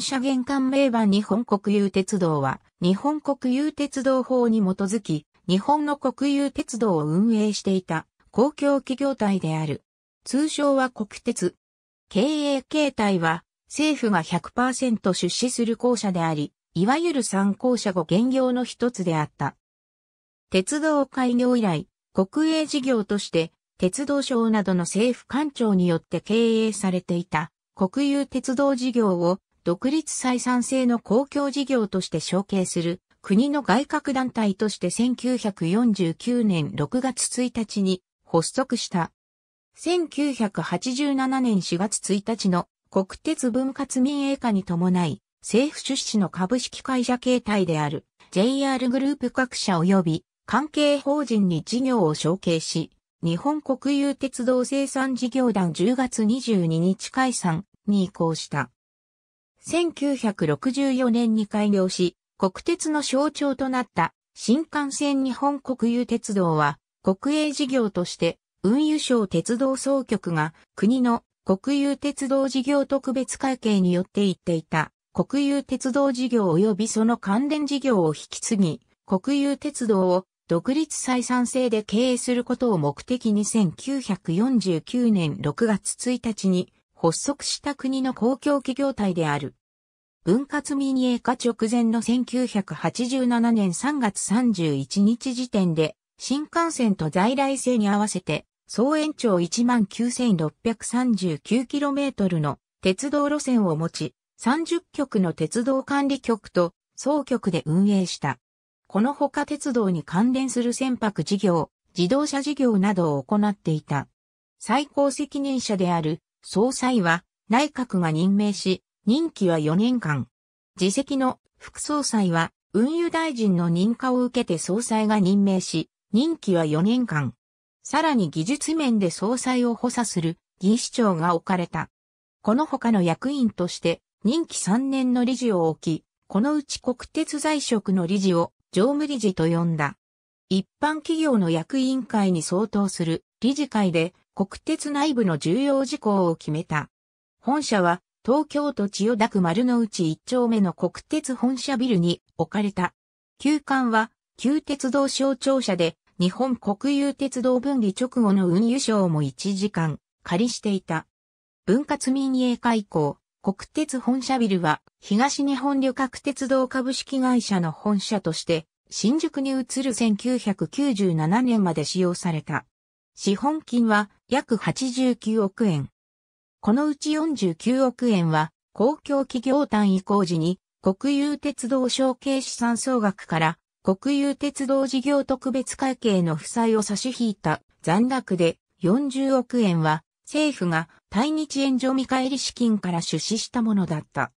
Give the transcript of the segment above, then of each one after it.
社玄関名板日本国有鉄道は、日本国有鉄道法に基づき、日本の国有鉄道を運営していた公共企業体である。通称は国鉄。経営形態は、政府が100%出資する公社であり、いわゆる参考社後現業の一つであった。鉄道開業以来、国営事業として、鉄道省などの政府官庁によって経営されていた国有鉄道事業を独立採算制の公共事業として承継する国の外郭団体として1949年6月1日に発足した。1987年4月1日の国鉄分割民営化に伴い、政府出資の株式会社形態である JR グループ各社及び関係法人に事業を承継し、日本国有鉄道生産事業団10月22日解散に移行した。1964年に開業し、国鉄の象徴となった新幹線日本国有鉄道は国営事業として運輸省鉄道総局が国の国有鉄道事業特別会計によって言っていた国有鉄道事業及びその関連事業を引き継ぎ、国有鉄道を独立採算制で経営することを目的に1949年6月1日に発足した国の公共企業体である。分割民営化直前の1987年3月31日時点で、新幹線と在来線に合わせて、総延長 19,639km の鉄道路線を持ち、30局の鉄道管理局と総局で運営した。このほか鉄道に関連する船舶事業、自動車事業などを行っていた。最高責任者である総裁は内閣が任命し、任期は4年間。自責の副総裁は運輸大臣の認可を受けて総裁が任命し、任期は4年間。さらに技術面で総裁を補佐する議士長が置かれた。この他の役員として任期3年の理事を置き、このうち国鉄在職の理事を常務理事と呼んだ。一般企業の役員会に相当する理事会で国鉄内部の重要事項を決めた。本社は東京都千代田区丸の内一丁目の国鉄本社ビルに置かれた。旧館は旧鉄道省庁舎で日本国有鉄道分離直後の運輸省も1時間借りしていた。分割民営化以降、国鉄本社ビルは東日本旅客鉄道株式会社の本社として新宿に移る1997年まで使用された。資本金は約89億円。このうち49億円は、公共企業単位工事に、国有鉄道承継資産総額から、国有鉄道事業特別会計の負債を差し引いた残額で40億円は政府が対日援助見返り資金から出資したものだった。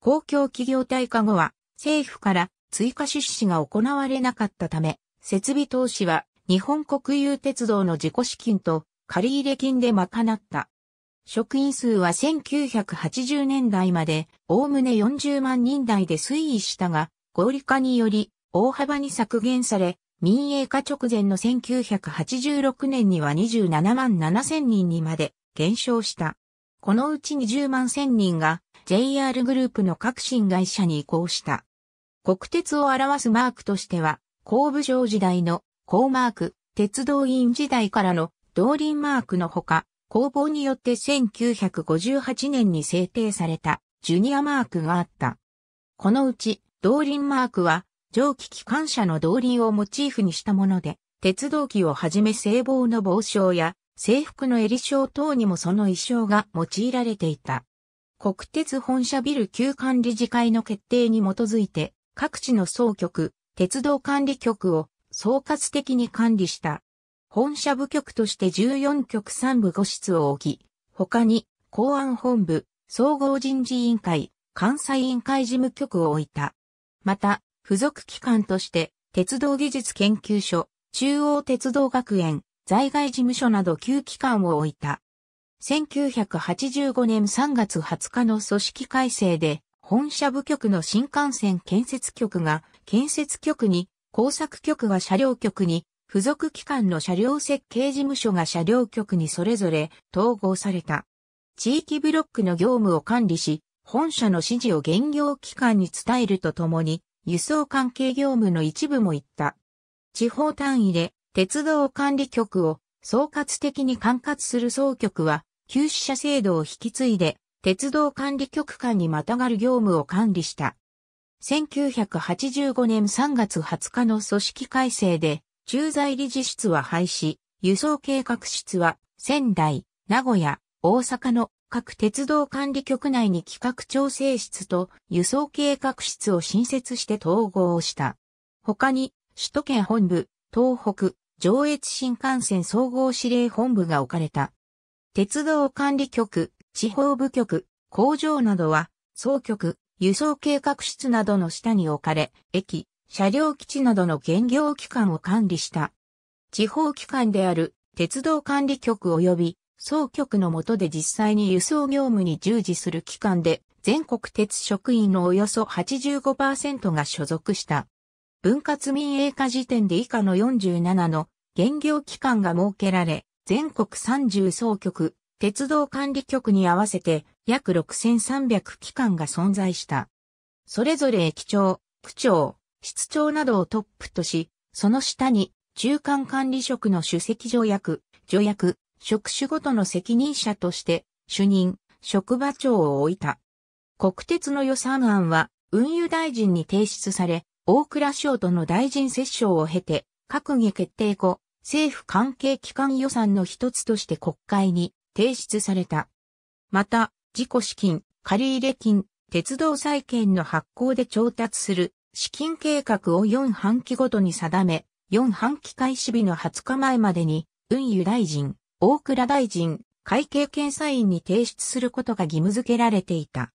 公共企業退化後は政府から追加出資が行われなかったため、設備投資は日本国有鉄道の自己資金と借入金で賄った。職員数は1980年代まで、おおむね40万人台で推移したが、合理化により、大幅に削減され、民営化直前の1986年には27万7千人にまで減少した。このうち20万千人が JR グループの各新会社に移行した。国鉄を表すマークとしては、工部上時代の高マーク、鉄道員時代からの動輪マークのほか、工房によって1958年に制定されたジュニアマークがあった。このうち、動輪マークは、蒸気機関車の動輪をモチーフにしたもので、鉄道機をはじめ聖帽の帽章や制服の襟章等にもその衣装が用いられていた。国鉄本社ビル級管理事会の決定に基づいて、各地の総局、鉄道管理局を総括的に管理した本社部局として14局3部5室を置き、他に公安本部、総合人事委員会、関西委員会事務局を置いた。また、付属機関として、鉄道技術研究所、中央鉄道学園、在外事務所など9機関を置いた。1985年3月20日の組織改正で、本社部局の新幹線建設局が建設局に、工作局が車両局に、付属機関の車両設計事務所が車両局にそれぞれ統合された。地域ブロックの業務を管理し、本社の指示を現業機関に伝えるとともに、輸送関係業務の一部も行った。地方単位で鉄道管理局を総括的に管轄する総局は、休止者制度を引き継いで、鉄道管理局間にまたがる業務を管理した。1985年3月20日の組織改正で、駐在理事室は廃止、輸送計画室は仙台、名古屋、大阪の各鉄道管理局内に企画調整室と輸送計画室を新設して統合した。他に、首都圏本部、東北、上越新幹線総合指令本部が置かれた。鉄道管理局、地方部局、工場などは、総局、輸送計画室などの下に置かれ、駅、車両基地などの兼業機関を管理した。地方機関である鉄道管理局及び総局の下で実際に輸送業務に従事する機関で全国鉄職員のおよそ85%が所属した。分割民営化時点で以下の47の現業機関が設けられ、全国30総局、鉄道管理局に合わせて約6300機関が存在した。それぞれ駅長、区長、室長などをトップとし、その下に中間管理職の主席条約、条約、職種ごとの責任者として主任、職場長を置いた。国鉄の予算案は運輸大臣に提出され、大倉省との大臣折衝を経て、閣議決定後、政府関係機関予算の一つとして国会に提出された。また、自己資金、借入金、鉄道債権の発行で調達する資金計画を4半期ごとに定め、4半期開始日の20日前までに、運輸大臣、大倉大臣、会計検査院に提出することが義務付けられていた。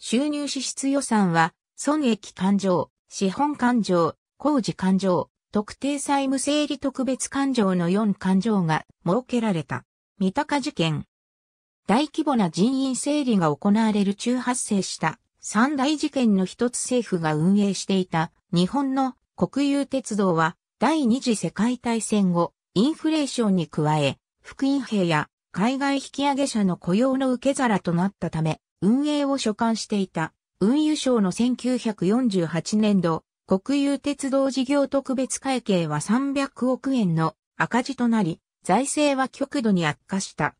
収入支出予算は、損益勘定、資本勘定、工事勘定、特定債務整理特別勘定の4勘定が設けられた。三鷹事件。大規模な人員整理が行われる中発生した三大事件の一つ政府が運営していた日本の国有鉄道は第二次世界大戦後、インフレーションに加え、福音兵や海外引上げ者の雇用の受け皿となったため、運営を所管していた運輸省の1948年度、国有鉄道事業特別会計は300億円の赤字となり、財政は極度に悪化した。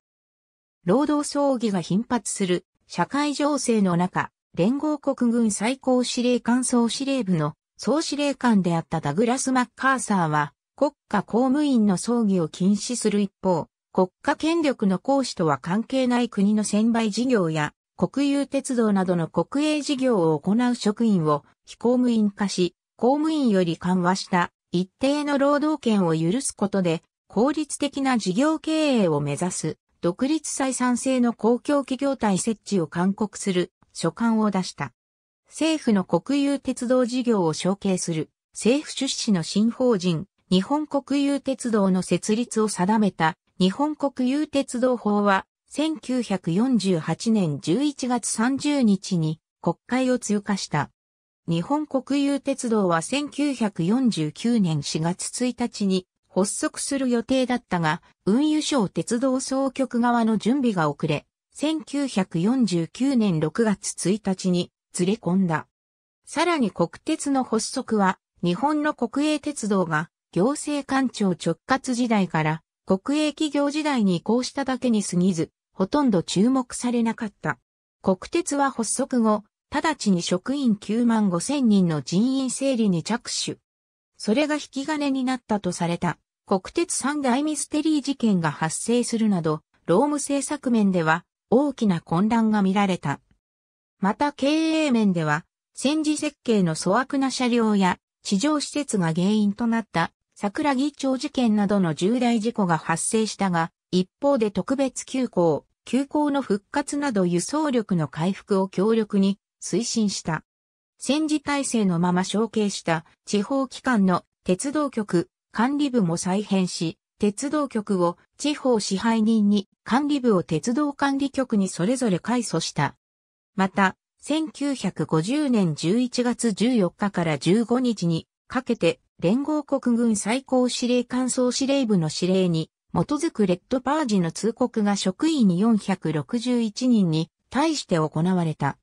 労働争議が頻発する社会情勢の中、連合国軍最高司令官総司令部の総司令官であったダグラス・マッカーサーは、国家公務員の葬儀を禁止する一方、国家権力の行使とは関係ない国の専売事業や、国有鉄道などの国営事業を行う職員を非公務員化し、公務員より緩和した一定の労働権を許すことで、効率的な事業経営を目指す、独立採算性の公共企業体設置を勧告する書簡を出した。政府の国有鉄道事業を承継する政府出資の新法人日本国有鉄道の設立を定めた日本国有鉄道法は1948年11月30日に国会を通過した。日本国有鉄道は1949年4月1日に発足する予定だったが、運輸省鉄道総局側の準備が遅れ、1949年6月1日に連れ込んだ。さらに国鉄の発足は、日本の国営鉄道が行政官庁直轄時代から国営企業時代に移行しただけに過ぎず、ほとんど注目されなかった。国鉄は発足後、直ちに職員9万5千人の人員整理に着手。それが引き金になったとされた国鉄三大ミステリー事件が発生するなど、労務政策面では大きな混乱が見られた。また経営面では、戦時設計の粗悪な車両や、地上施設が原因となった桜木町事件などの重大事故が発生したが、一方で特別急行、急行の復活など輸送力の回復を強力に推進した。戦時体制のまま承継した地方機関の鉄道局管理部も再編し、鉄道局を地方支配人に、管理部を鉄道管理局にそれぞれ改組した。また、1950年11月14日から15日にかけて、連合国軍最高司令官総司令部の司令に、基づくレッドパージの通告が職員に461人に対して行われた。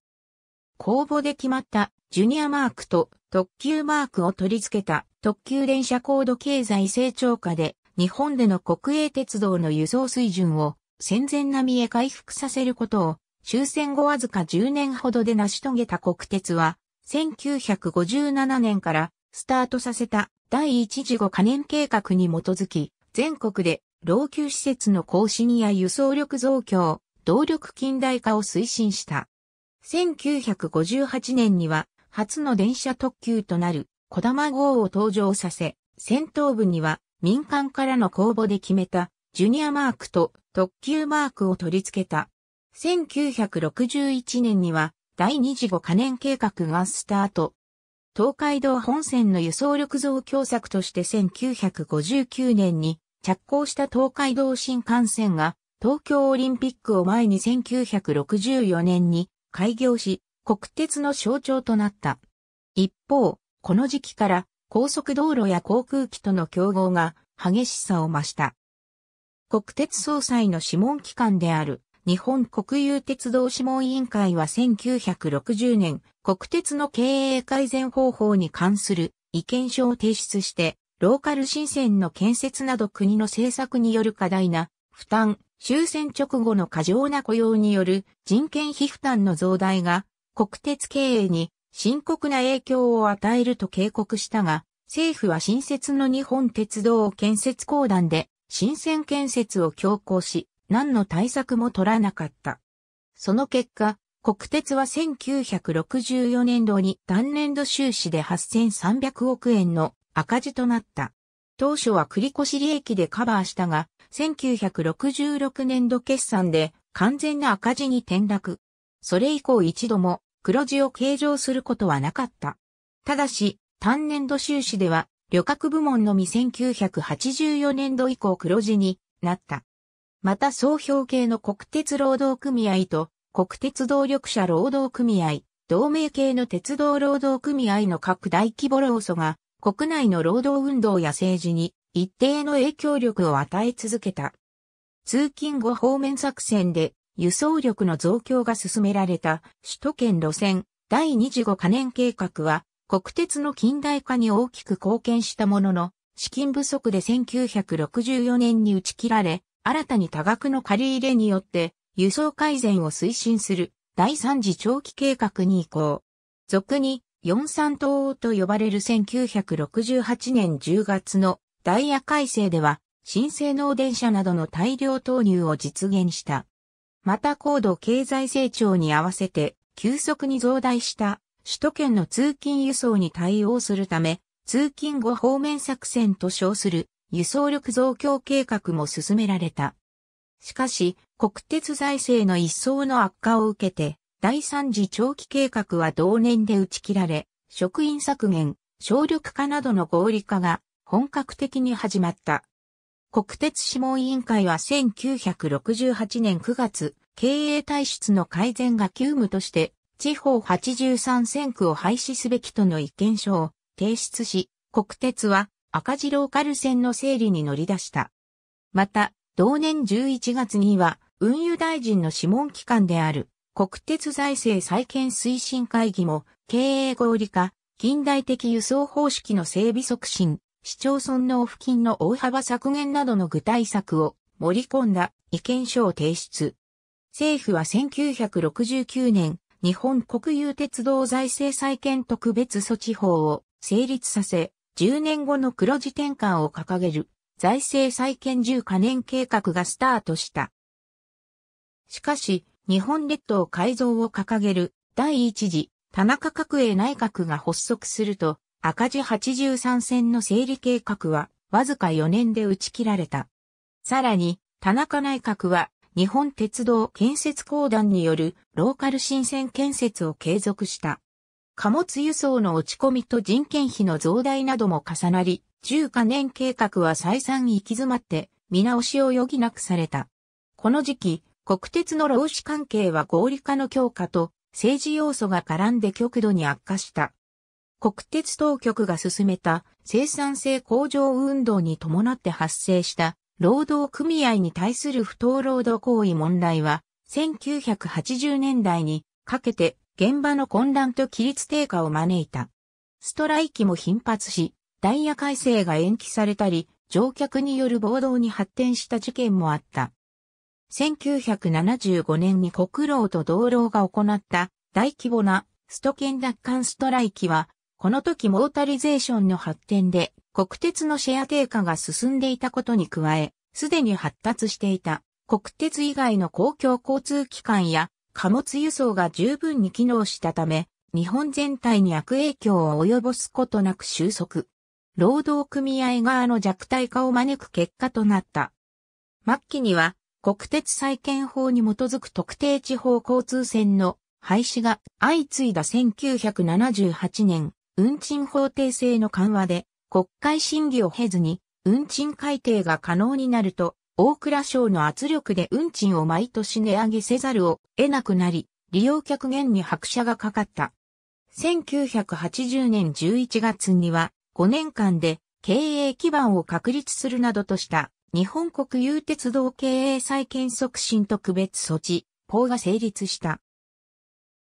公募で決まったジュニアマークと特急マークを取り付けた特急電車高度経済成長下で日本での国営鉄道の輸送水準を戦前並みへ回復させることを終戦後わずか10年ほどで成し遂げた国鉄は1957年からスタートさせた第一次5可年計画に基づき全国で老朽施設の更新や輸送力増強、動力近代化を推進した。1958年には初の電車特急となる小玉号を登場させ、先頭部には民間からの公募で決めたジュニアマークと特急マークを取り付けた。1961年には第二次5カ年計画がスタート。東海道本線の輸送力増強策として1959年に着工した東海道新幹線が東京オリンピックを前に1964年に開業し国鉄の象徴となった。一方、この時期から高速道路や航空機との競合が激しさを増した。国鉄総裁の諮問機関である日本国有鉄道諮問委員会は1960年国鉄の経営改善方法に関する意見書を提出してローカル新線の建設など国の政策による過大な負担、終戦直後の過剰な雇用による人件費負担の増大が国鉄経営に深刻な影響を与えると警告したが、政府は新設の日本鉄道建設公団で新線建設を強行し、何の対策も取らなかった。その結果、国鉄は1964年度に単年度収支で8300億円の赤字となった。当初は繰越利益でカバーしたが、1966年度決算で完全な赤字に転落。それ以降一度も黒字を計上することはなかった。ただし、単年度収支では、旅客部門のみ1984年度以降黒字になった。また、総評系の国鉄労働組合と、国鉄動力者労働組合、同盟系の鉄道労働組合の各大規模労組が、国内の労働運動や政治に一定の影響力を与え続けた。通勤後方面作戦で輸送力の増強が進められた首都圏路線第25可燃計画は国鉄の近代化に大きく貢献したものの資金不足で1964年に打ち切られ新たに多額の借り入れによって輸送改善を推進する第3次長期計画に移行。俗に43東欧と呼ばれる1968年10月のダイヤ改正では新性能電車などの大量投入を実現した。また高度経済成長に合わせて急速に増大した首都圏の通勤輸送に対応するため、通勤後方面作戦と称する輸送力増強計画も進められた。しかし、国鉄財政の一層の悪化を受けて、第三次長期計画は同年で打ち切られ、職員削減、省力化などの合理化が本格的に始まった。国鉄諮問委員会は1968年9月、経営体質の改善が急務として、地方83線区を廃止すべきとの意見書を提出し、国鉄は赤字ローカル線の整理に乗り出した。また、同年11月には、運輸大臣の諮問機関である国鉄財政再建推進会議も経営合理化、近代的輸送方式の整備促進、市町村納付金の大幅削減などの具体策を盛り込んだ意見書を提出。政府は1969年、日本国有鉄道財政再建特別措置法を成立させ、10年後の黒字転換を掲げる財政再建10カ年計画がスタートした。しかし、日本列島改造を掲げる第一次田中角栄内閣が発足すると、赤字83戦の整理計画は、わずか4年で打ち切られた。さらに、田中内閣は、日本鉄道建設公団によるローカル新線建設を継続した。貨物輸送の落ち込みと人件費の増大なども重なり、10カ年計画は再三行き詰まって見直しを余儀なくされた。この時期、国鉄の労使関係は合理化の強化と政治要素が絡んで極度に悪化した。国鉄当局が進めた生産性向上運動に伴って発生した労働組合に対する不当労働行為問題は、1980年代にかけて現場の混乱と規律低下を招いた。ストライキも頻発し、ダイヤ改正が延期されたり、乗客による暴動に発展した事件もあった。1975年に国労と道労が行った大規模なスト権奪還ストライキはこの時モータリゼーションの発展で国鉄のシェア低下が進んでいたことに加え、すでに発達していた国鉄以外の公共交通機関や貨物輸送が十分に機能したため、日本全体に悪影響を及ぼすことなく収束。労働組合側の弱体化を招く結果となった。末期には国鉄再建法に基づく特定地方交通線の廃止が相次いだ1978年、運賃法定制の緩和で、国会審議を経ずに、運賃改定が可能になると、大蔵省の圧力で運賃を毎年値上げせざるを得なくなり、利用客減に拍車がかかった。1980年11月には、5年間で経営基盤を確立するなどとした、日本国有鉄道経営再建促進特別措置、法が成立した。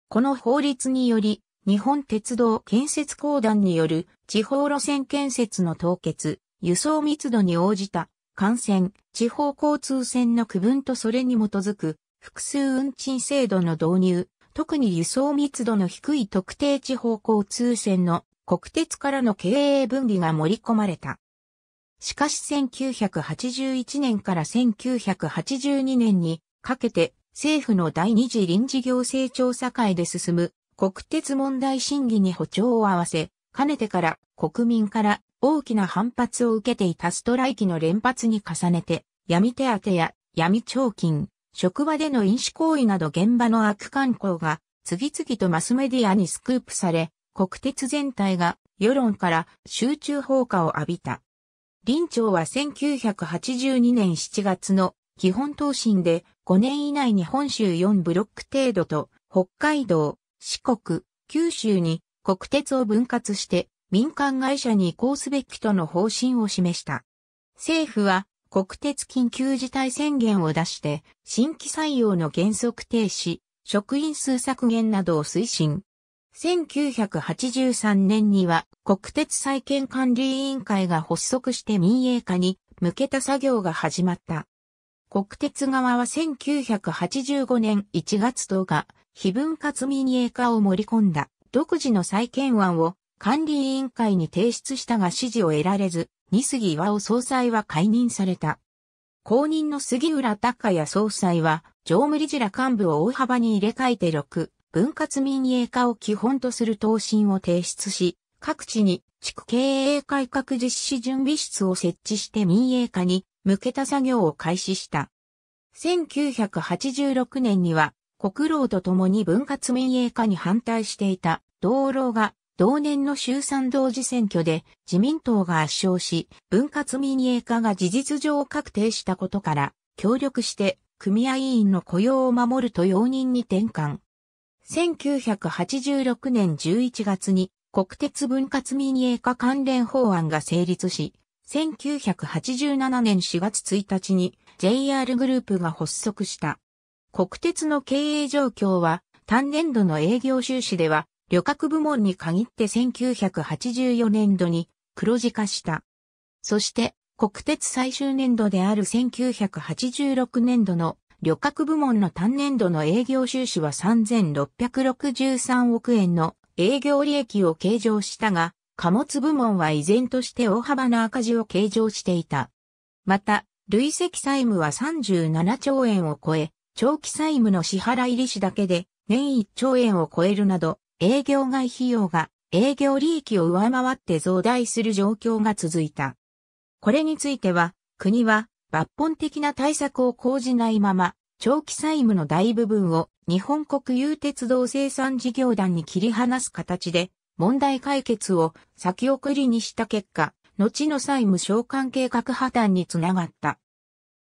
この法律により、日本鉄道建設公団による地方路線建設の凍結、輸送密度に応じた、幹線、地方交通線の区分とそれに基づく、複数運賃制度の導入、特に輸送密度の低い特定地方交通線の国鉄からの経営分離が盛り込まれた。しかし1981年から1982年にかけて政府の第二次臨時行政調査会で進む国鉄問題審議に歩調を合わせ、かねてから国民から大きな反発を受けていたストライキの連発に重ねて、闇手当や闇彫金、職場での飲酒行為など現場の悪観光が次々とマスメディアにスクープされ、国鉄全体が世論から集中砲火を浴びた。林長は1982年7月の基本答申で5年以内に本州4ブロック程度と北海道、四国、九州に国鉄を分割して民間会社に移行すべきとの方針を示した。政府は国鉄緊急事態宣言を出して新規採用の原則停止、職員数削減などを推進。1983年には国鉄再建管理委員会が発足して民営化に向けた作業が始まった。国鉄側は1985年1月10日、非分割民営化を盛り込んだ独自の再建案を管理委員会に提出したが支持を得られず、二杉和夫総裁は解任された。公認の杉浦隆也総裁は、常務理事ら幹部を大幅に入れ替えて6、分割民営化を基本とする答申を提出し、各地に地区経営改革実施準備室を設置して民営化に向けた作業を開始した。1986年には国労とともに分割民営化に反対していた道老が同年の衆参同時選挙で自民党が圧勝し、分割民営化が事実上確定したことから、協力して組合委員の雇用を守ると容認に転換。1986年11月に国鉄分割民営化関連法案が成立し、1987年4月1日に JR グループが発足した。国鉄の経営状況は、単年度の営業収支では、旅客部門に限って1984年度に黒字化した。そして、国鉄最終年度である1986年度の旅客部門の単年度の営業収支は3663億円の営業利益を計上したが、貨物部門は依然として大幅な赤字を計上していた。また、累積債務は37兆円を超え、長期債務の支払い利子だけで年1兆円を超えるなど、営業外費用が営業利益を上回って増大する状況が続いた。これについては、国は抜本的な対策を講じないまま、長期債務の大部分を日本国有鉄道生産事業団に切り離す形で、問題解決を先送りにした結果、後の債務償還計画破綻につながった。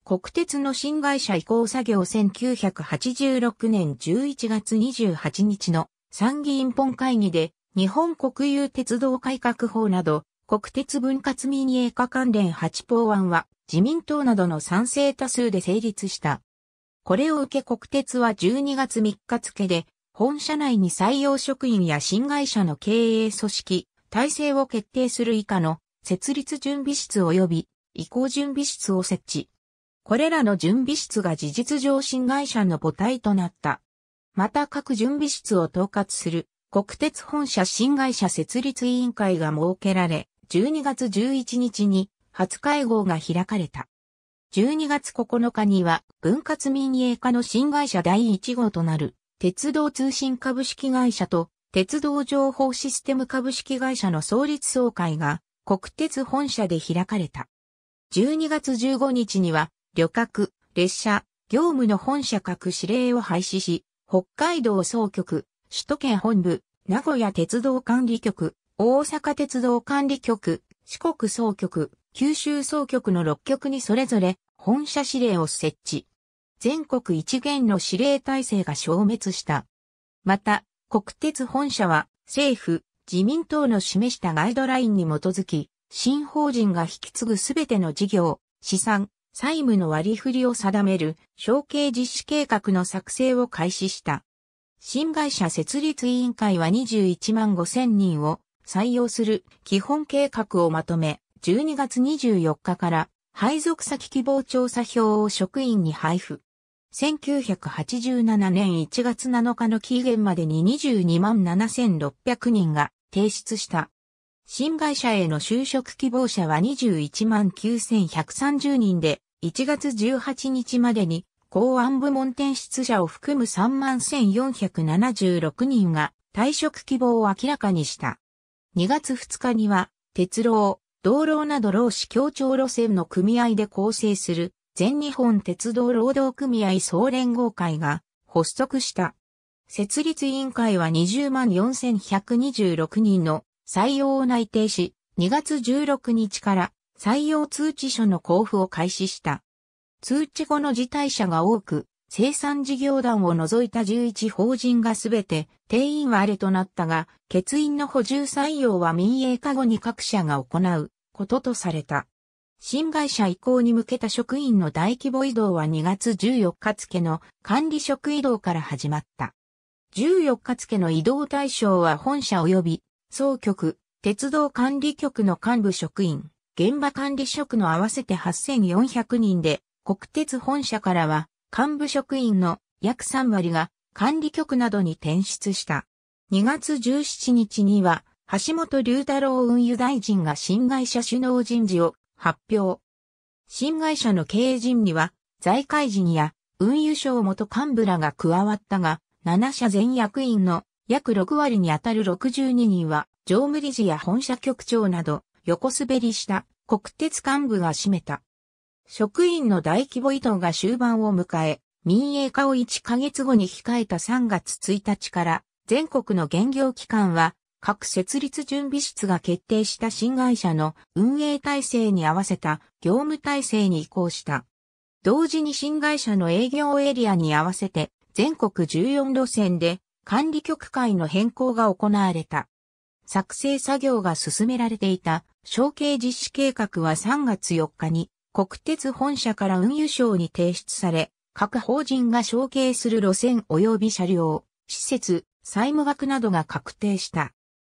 国鉄の新会社移行作業1986年11月28日の参議院本会議で日本国有鉄道改革法など国鉄分割民営化関連8法案は自民党などの賛成多数で成立した。これを受け国鉄は12月3日付で本社内に採用職員や新会社の経営組織、体制を決定する以下の設立準備室及び移行準備室を設置。これらの準備室が事実上新会社の母体となった。また各準備室を統括する国鉄本社新会社設立委員会が設けられ、12月11日に初会合が開かれた。12月9日には分割民営化の新会社第1号となる鉄道通信株式会社と鉄道情報システム株式会社の創立総会が国鉄本社で開かれた。12月15日には旅客、列車、業務の本社各指令を廃止し、北海道総局、首都圏本部、名古屋鉄道管理局、大阪鉄道管理局、四国総局、九州総局の6局にそれぞれ本社指令を設置。全国一元の指令体制が消滅した。また、国鉄本社は政府、自民党の示したガイドラインに基づき、新法人が引き継ぐすべての事業、資産、債務の割り振りを定める承継実施計画の作成を開始した。新会社設立委員会は21万5千人を採用する基本計画をまとめ、12月24日から配属先希望調査票を職員に配布。1987年1月7日の期限までに22万7600人が提出した新会社への就職希望者は21万9130人で、1月18日までに公安部門転出者を含む3万1476人が退職希望を明らかにした。2月2日には、鉄道、道路など労使協調路線の組合で構成する全日本鉄道労働組合総連合会が発足した。設立委員会は20万4126人の採用を内定し、2月16日から採用通知書の交付を開始した。通知後の辞退者が多く、生産事業団を除いた11法人がすべて定員割れとなったが、欠員の補充採用は民営化後に各社が行うこととされた。新会社移行に向けた職員の大規模移動は2月14日付の管理職移動から始まった。14日付の移動対象は本社及び総局、鉄道管理局の幹部職員、現場管理職の合わせて8400人で、国鉄本社からは、幹部職員の約3割が管理局などに転出した。2月17日には、橋本龍太郎運輸大臣が新会社首脳人事を発表。新会社の経営陣には、財界人や運輸省元幹部らが加わったが、7社全役員の約6割にあたる62人は、常務理事や本社局長など、横滑りした国鉄幹部が占めた。職員の大規模移動が終盤を迎え、民営化を1ヶ月後に控えた3月1日から、全国の現業機関は、各設立準備室が決定した新会社の運営体制に合わせた業務体制に移行した。同時に新会社の営業エリアに合わせて、全国14路線で管理局会の変更が行われた。作成作業が進められていた承継実施計画は3月4日に国鉄本社から運輸省に提出され、各法人が承継する路線及び車両、施設、債務額などが確定した。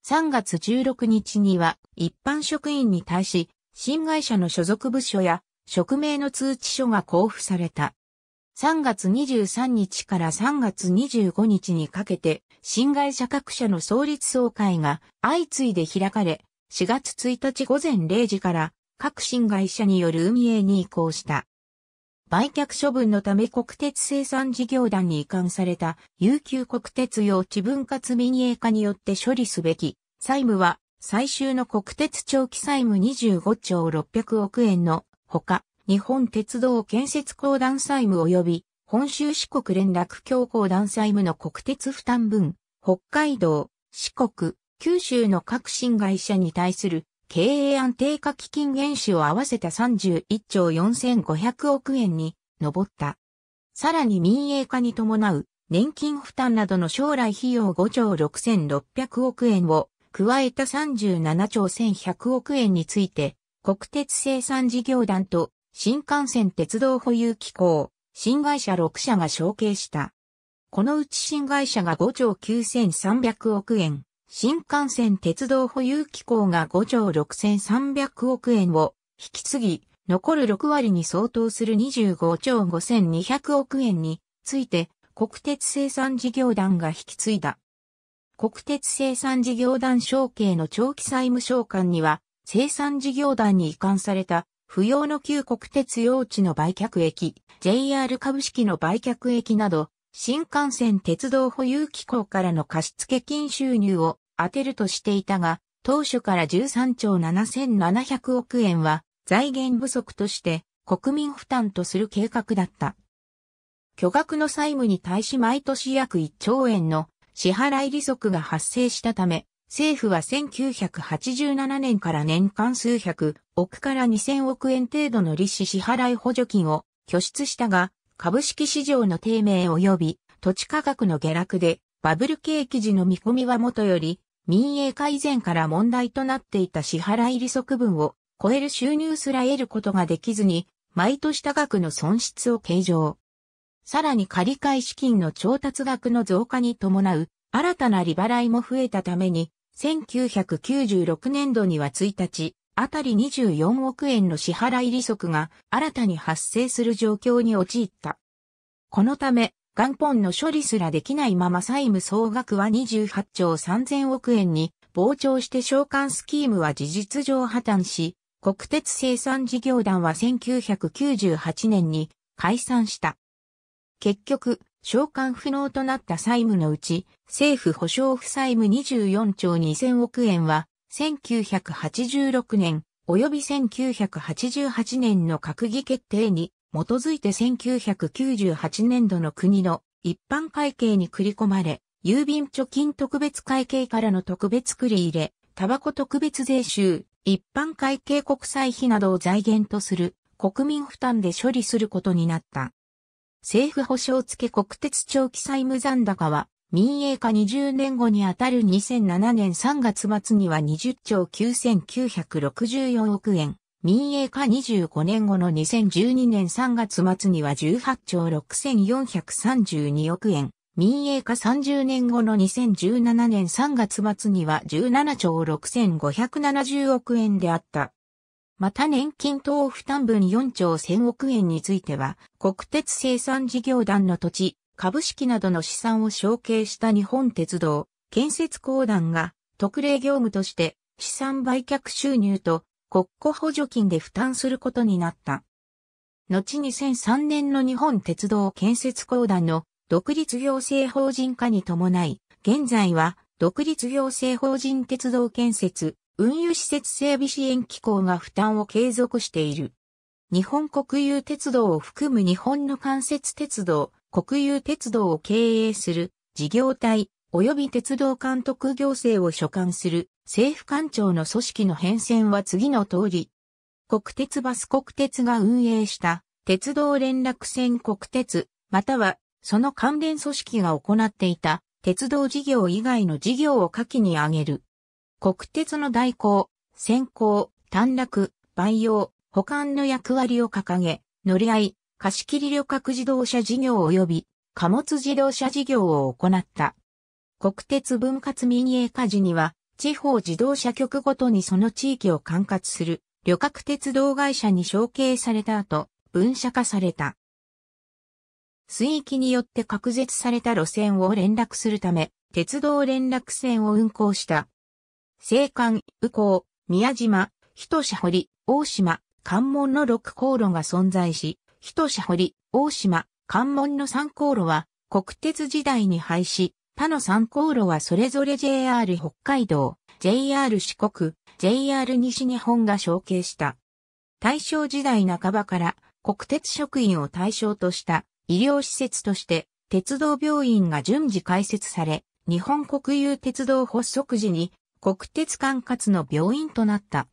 3月16日には一般職員に対し、新会社の所属部署や職名の通知書が交付された。3月23日から3月25日にかけて、新会社各社の創立総会が相次いで開かれ、4月1日午前0時から各新会社による運営に移行した。売却処分のため国鉄生産事業団に移管された有給国鉄用地分割民営化によって処理すべき債務は最終の国鉄長期債務25兆600億円のほか日本鉄道建設公団債務及び本州四国連絡協公団債務の国鉄負担分、北海道、四国、九州の各新会社に対する経営安定化基金原資を合わせた31兆4500億円に上った。さらに民営化に伴う年金負担などの将来費用5兆6600億円を加えた37兆1100億円について国鉄生産事業団と新幹線鉄道保有機構、新会社6社が承継した。このうち新会社が5兆9300億円、新幹線鉄道保有機構が5兆6300億円を引き継ぎ、残る6割に相当する25兆5200億円について国鉄生産事業団が引き継いだ。国鉄生産事業団承継の長期債務償還には生産事業団に移管された不要の旧国鉄用地の売却益、JR 株式の売却益など、新幹線鉄道保有機構からの貸付金収入を当てるとしていたが、当初から13兆7700億円は財源不足として国民負担とする計画だった。巨額の債務に対し毎年約1兆円の支払い利息が発生したため、政府は1987年から年間数百億から2000億円程度の利子支払い補助金を拠出したが、株式市場の低迷及び土地価格の下落でバブル景気時の見込みはもとより民営化以前から問題となっていた支払い利息分を超える収入すら得ることができずに、毎年多額の損失を計上。さらに借り換え資金の調達額の増加に伴う、新たな利払いも増えたために、1996年度には1日、あたり24億円の支払い利息が新たに発生する状況に陥った。このため、元本の処理すらできないまま債務総額は28兆3000億円に膨張して償還スキームは事実上破綻し、国鉄生産事業団は1998年に解散した。結局、償還不能となった債務のうち、政府保証負債務24兆2000億円は、1986年、及び1988年の閣議決定に基づいて1998年度の国の一般会計に繰り込まれ、郵便貯金特別会計からの特別繰り入れ、タバコ特別税収、一般会計国債費などを財源とする国民負担で処理することになった。政府保証付国鉄長期債務残高は、民営化20年後にあたる2007年3月末には20兆9964億円、民営化25年後の2012年3月末には18兆6432億円、民営化30年後の2017年3月末には17兆6570億円であった。また年金等負担分4兆1000億円については、国鉄生産事業団の土地、株式などの資産を承継した日本鉄道、建設公団が特例業務として資産売却収入と国庫補助金で負担することになった。後2003年の日本鉄道建設公団の独立行政法人化に伴い、現在は独立行政法人鉄道建設運輸施設整備支援機構が負担を継続している。日本国有鉄道を含む日本の間接鉄道、国有鉄道を経営する事業体及び鉄道監督行政を所管する政府官庁の組織の変遷は次の通り。国鉄バス国鉄が運営した鉄道連絡線国鉄、またはその関連組織が行っていた鉄道事業以外の事業を下記に挙げる。国鉄の代行、先行、短絡、培養、保管の役割を掲げ、乗り合い、貸切旅客自動車事業及び貨物自動車事業を行った。国鉄分割民営化時には、地方自動車局ごとにその地域を管轄する旅客鉄道会社に承継された後、分社化された。水域によって隔絶された路線を連絡するため、鉄道連絡線を運行した青函、右港、宮島、人社堀、大島、関門の6航路が存在し、人社堀、大島、関門の3航路は国鉄時代に廃止、他の3航路はそれぞれ JR 北海道、JR 四国、JR 西日本が承継した。大正時代半ばから国鉄職員を対象とした医療施設として鉄道病院が順次開設され、日本国有鉄道発足時に国鉄管轄の病院となった。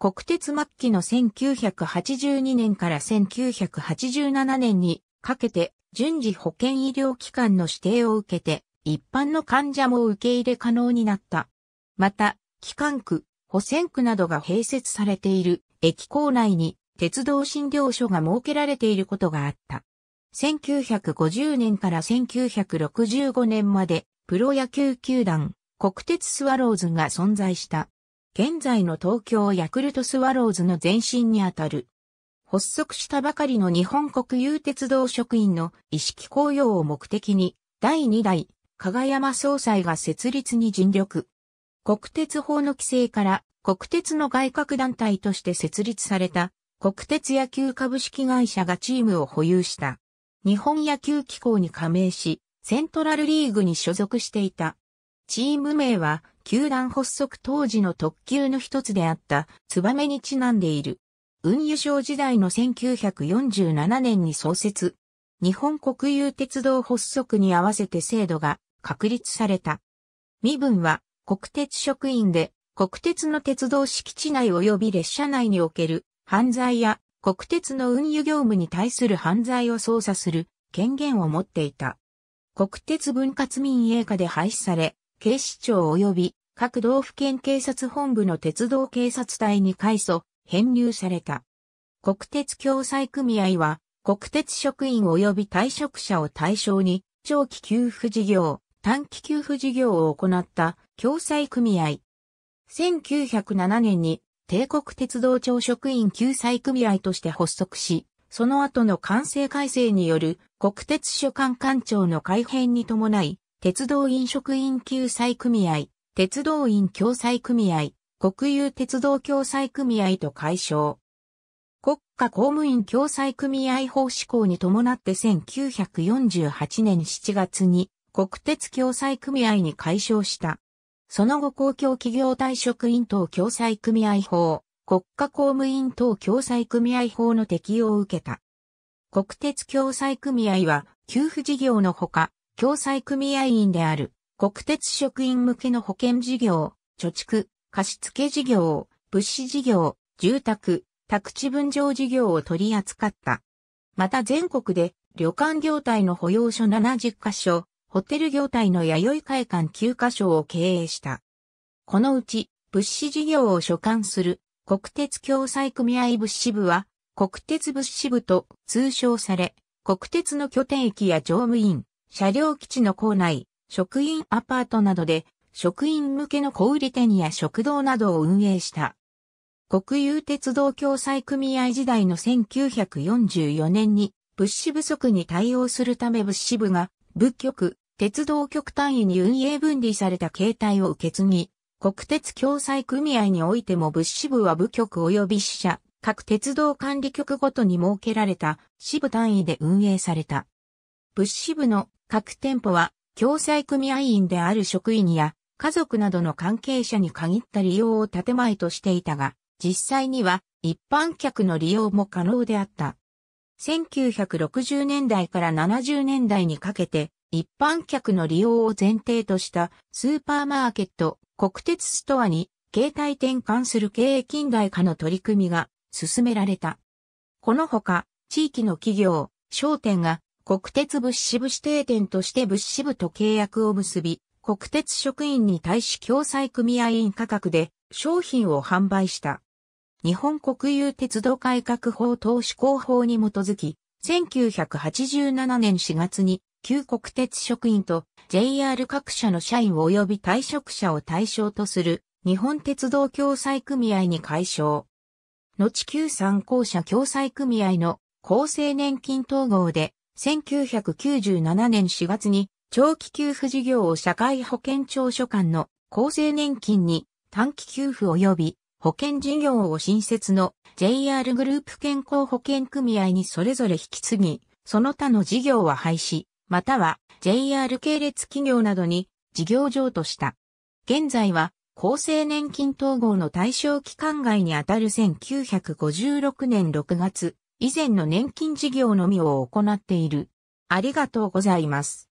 国鉄末期の1982年から1987年にかけて順次保健医療機関の指定を受けて一般の患者も受け入れ可能になった。また、機関区、保線区などが併設されている駅構内に鉄道診療所が設けられていることがあった。1950年から1965年までプロ野球球団国鉄スワローズが存在した。現在の東京ヤクルトスワローズの前身にあたる。発足したばかりの日本国有鉄道職員の意識高揚を目的に、第2代、加賀山総裁が設立に尽力。国鉄法の規制から国鉄の外郭団体として設立された国鉄野球株式会社がチームを保有した。日本野球機構に加盟し、セントラルリーグに所属していた。チーム名は、球団発足当時の特急の一つであった、ツバメにちなんでいる。運輸省時代の1947年に創設。日本国有鉄道発足に合わせて制度が確立された。身分は国鉄職員で国鉄の鉄道敷地内及び列車内における犯罪や国鉄の運輸業務に対する犯罪を捜査する権限を持っていた。国鉄分割民営化で廃止され、警視庁及び各道府県警察本部の鉄道警察隊に改組、編入された。国鉄共済組合は、国鉄職員及び退職者を対象に、長期給付事業、短期給付事業を行った共済組合。1907年に帝国鉄道庁職員救済組合として発足し、その後の完成改正による国鉄所管官庁の改編に伴い、鉄道員職員救済組合、鉄道員共済組合、国有鉄道共済組合と解消。国家公務員共済組合法施行に伴って1948年7月に国鉄共済組合に解消した。その後公共企業退職員等共済組合法、国家公務員等共済組合法の適用を受けた。国鉄共済組合は、給付事業のほか、共済組合員である国鉄職員向けの保険事業、貯蓄、貸付事業、物資事業、住宅、宅地分譲事業を取り扱った。また全国で旅館業態の保養所70カ所、ホテル業態の弥生会館9カ所を経営した。このうち物資事業を所管する国鉄共済組合物資部は国鉄物資部と通称され、国鉄の拠点駅や乗務員、車両基地の構内、職員アパートなどで、職員向けの小売店や食堂などを運営した。国有鉄道共済組合時代の1944年に、物資不足に対応するため物資部が、部局、鉄道局単位に運営分離された形態を受け継ぎ、国鉄共済組合においても物資部は部局及び支社、各鉄道管理局ごとに設けられた支部単位で運営された。物資部の各店舗は、共済組合員である職員や、家族などの関係者に限った利用を建前としていたが、実際には一般客の利用も可能であった。1960年代から70年代にかけて、一般客の利用を前提としたスーパーマーケット、国鉄ストアに携帯転換する経営近代化の取り組みが進められた。このほか、地域の企業、商店が国鉄物資部指定店として物資部と契約を結び、国鉄職員に対し共済組合員価格で商品を販売した。日本国有鉄道改革法等施行法に基づき、1987年4月に旧国鉄職員と JR 各社の社員及び退職者を対象とする日本鉄道共済組合に解消。後旧参考者共済組合の厚生年金統合で1997年4月に長期給付事業を社会保険庁所管の厚生年金に短期給付及び保険事業を新設の JR グループ健康保険組合にそれぞれ引き継ぎ、その他の事業は廃止、または JR 系列企業などに事業上とした。現在は厚生年金統合の対象期間外にあたる1956年6月以前の年金事業のみを行っている。ありがとうございます。